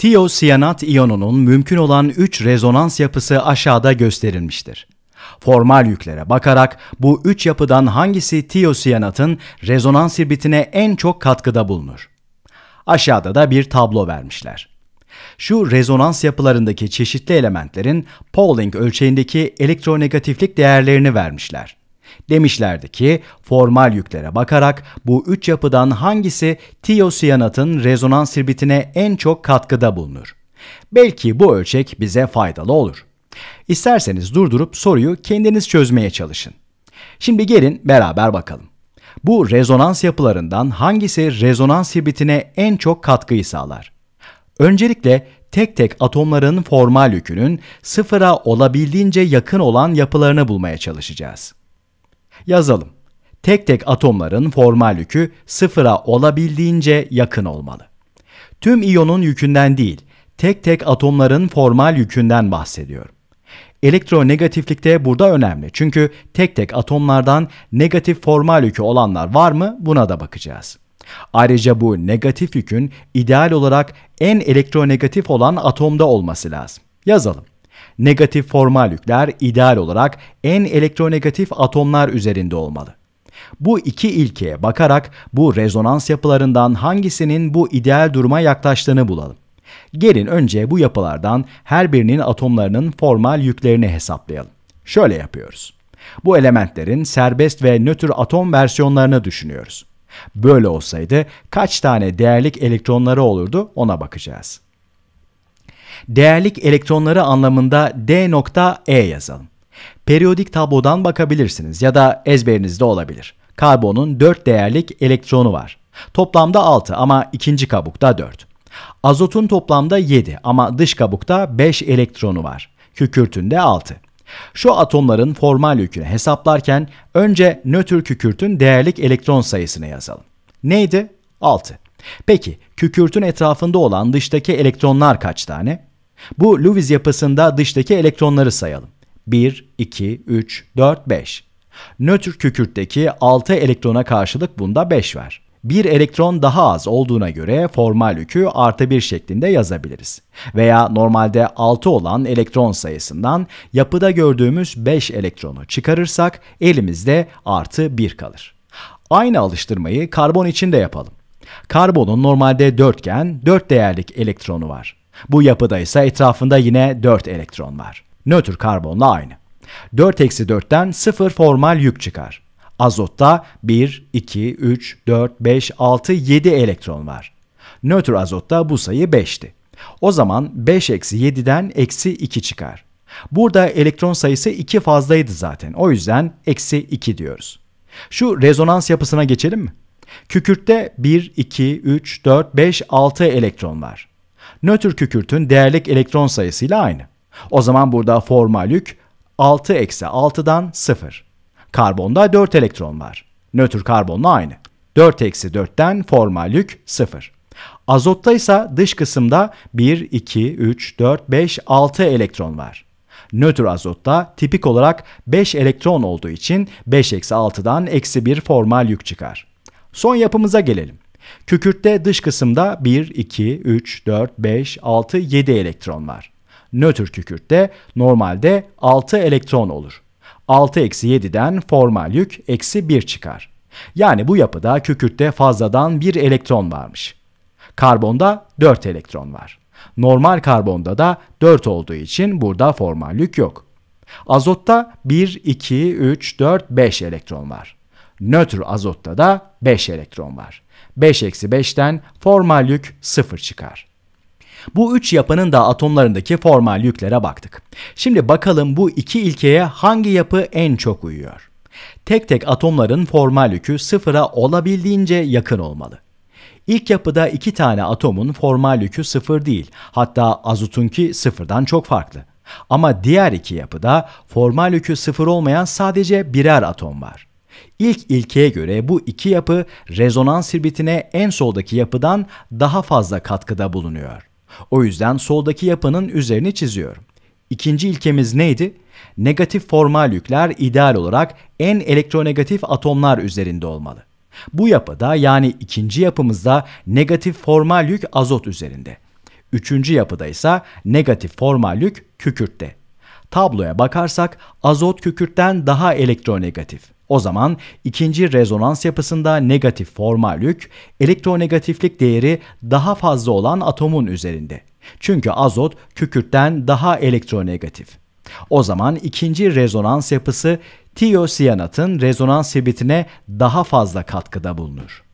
Tiyosiyanat iyonunun mümkün olan 3 rezonans yapısı aşağıda gösterilmiştir. Formal yüklere bakarak bu 3 yapıdan hangisi tiyosiyanatın rezonans hibritine en çok katkıda bulunur? Aşağıda da bir tablo vermişler. Şu rezonans yapılarındaki çeşitli elementlerin Pauling ölçeğindeki elektronegatiflik değerlerini vermişler. Demişlerdi ki formal yüklere bakarak bu üç yapıdan hangisi tiyosiyanatın rezonans irbitine en çok katkıda bulunur? Belki bu ölçek bize faydalı olur. İsterseniz durdurup soruyu kendiniz çözmeye çalışın. Şimdi gelin beraber bakalım. Bu rezonans yapılarından hangisi rezonans irbitine en çok katkıyı sağlar? Öncelikle tek tek atomların formal yükünün sıfıra olabildiğince yakın olan yapılarını bulmaya çalışacağız. Yazalım. Tek tek atomların formal yükü sıfıra olabildiğince yakın olmalı. Tüm iyonun yükünden değil, tek tek atomların formal yükünden bahsediyorum. Elektronegatiflik de burada önemli. Çünkü tek tek atomlardan negatif formal yükü olanlar var mı buna da bakacağız. Ayrıca bu negatif yükün ideal olarak en elektronegatif olan atomda olması lazım. Yazalım. Negatif formal yükler ideal olarak en elektronegatif atomlar üzerinde olmalı. Bu iki ilkeye bakarak bu rezonans yapılarından hangisinin bu ideal duruma yaklaştığını bulalım. Gelin önce bu yapılardan her birinin atomlarının formal yüklerini hesaplayalım. Şöyle yapıyoruz. Bu elementlerin serbest ve nötr atom versiyonlarını düşünüyoruz. Böyle olsaydı kaç tane değerlik elektronları olurdu ona bakacağız değerlik elektronları anlamında D nokta E yazalım. Periyodik tablodan bakabilirsiniz ya da ezberinizde olabilir. Karbonun 4 değerlik elektronu var. Toplamda 6 ama ikinci kabukta 4. Azotun toplamda 7 ama dış kabukta 5 elektronu var. Kükürtünde 6. Şu atomların formal yükünü hesaplarken önce nötr kükürtün değerlik elektron sayısını yazalım. Neydi? 6. Peki kükürtün etrafında olan dıştaki elektronlar kaç tane? Bu Lewis yapısında dıştaki elektronları sayalım. 1, 2, 3, 4, 5. Nötr kükürtteki 6 elektrona karşılık bunda 5 var. Bir elektron daha az olduğuna göre formal yükü artı 1 şeklinde yazabiliriz. Veya normalde 6 olan elektron sayısından yapıda gördüğümüz 5 elektronu çıkarırsak elimizde artı 1 kalır. Aynı alıştırmayı karbon için de yapalım. Karbonun normalde 4 iken 4 değerlik elektronu var. Bu yapıda ise etrafında yine 4 elektron var. Nötr karbonla aynı. 4-4'ten 0 formal yük çıkar. Azotta 1, 2, 3, 4, 5, 6, 7 elektron var. Nötr azotta bu sayı 5'ti. O zaman 5 eksi 7'den eksi 2 çıkar. Burada elektron sayısı 2 fazlaydı zaten. O yüzden eksi 2 diyoruz. Şu rezonans yapısına geçelim mi? Kükürtte 1, 2, 3, 4, 5, 6 elektron var nötr kükürtün değerlik elektron sayısıyla aynı. O zaman burada formal yük 6 eksi 6'dan 0. Karbonda 4 elektron var. Nötr karbonla aynı. 4 eksi 4'ten formal yük 0. Azotta ise dış kısımda 1, 2, 3, 4, 5, 6 elektron var. Nötr azotta tipik olarak 5 elektron olduğu için 5 eksi 6'dan eksi 1 formal yük çıkar. Son yapımıza gelelim. Kükürtte dış kısımda 1, 2, 3, 4, 5, 6, 7 elektron var. Nötr kükürtte normalde 6 elektron olur. 6 eksi 7'den formal yük eksi 1 çıkar. Yani bu yapıda kükürtte fazladan 1 elektron varmış. Karbonda 4 elektron var. Normal karbonda da 4 olduğu için burada formal yük yok. Azotta 1, 2, 3, 4, 5 elektron var. Nötr azotta da 5 elektron var. 5 eksi 5'ten formal yük 0 çıkar. Bu üç yapının da atomlarındaki formal yüklere baktık. Şimdi bakalım bu iki ilkeye hangi yapı en çok uyuyor? Tek tek atomların formal yükü sıfıra olabildiğince yakın olmalı. İlk yapıda iki tane atomun formal yükü sıfır değil, hatta azotunki sıfırdan çok farklı. Ama diğer iki yapıda formal yükü sıfır olmayan sadece birer atom var. İlk ilkeye göre bu iki yapı rezonans hibritine en soldaki yapıdan daha fazla katkıda bulunuyor. O yüzden soldaki yapının üzerini çiziyorum. İkinci ilkemiz neydi? Negatif formal yükler ideal olarak en elektronegatif atomlar üzerinde olmalı. Bu yapıda yani ikinci yapımızda negatif formal yük azot üzerinde. Üçüncü yapıda ise negatif formal yük kükürtte. Tabloya bakarsak azot kükürtten daha elektronegatif. O zaman ikinci rezonans yapısında negatif formal yük, elektronegatiflik değeri daha fazla olan atomun üzerinde. Çünkü azot kükürtten daha elektronegatif. O zaman ikinci rezonans yapısı tiyosiyanatın rezonans hibritine daha fazla katkıda bulunur.